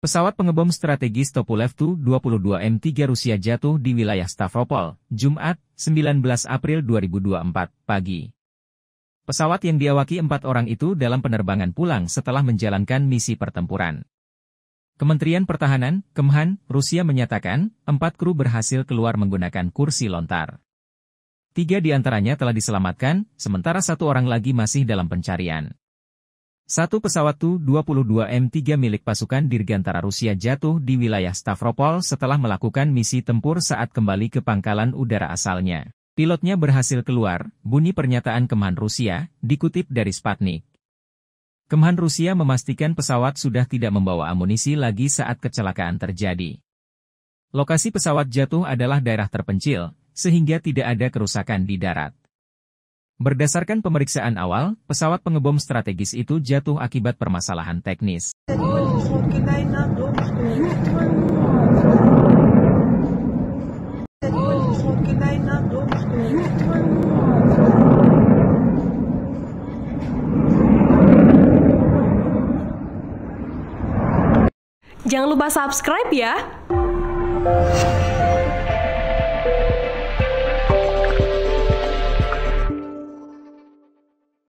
Pesawat pengebom strategis Tupolev Tu-22M3 Rusia jatuh di wilayah Stavropol, Jumat, 19 April 2024, pagi. Pesawat yang diawaki empat orang itu dalam penerbangan pulang setelah menjalankan misi pertempuran. Kementerian Pertahanan, Kemhan, Rusia menyatakan, empat kru berhasil keluar menggunakan kursi lontar. Tiga di antaranya telah diselamatkan, sementara satu orang lagi masih dalam pencarian. Satu pesawat Tu-22M3 milik pasukan Dirgantara Rusia jatuh di wilayah Stavropol setelah melakukan misi tempur saat kembali ke pangkalan udara asalnya. Pilotnya berhasil keluar, bunyi pernyataan Kemhan Rusia, dikutip dari Sputnik. Kemhan Rusia memastikan pesawat sudah tidak membawa amunisi lagi saat kecelakaan terjadi. Lokasi pesawat jatuh adalah daerah terpencil, sehingga tidak ada kerusakan di darat. Berdasarkan pemeriksaan awal, pesawat pengebom strategis itu jatuh akibat permasalahan teknis. Jangan lupa subscribe ya!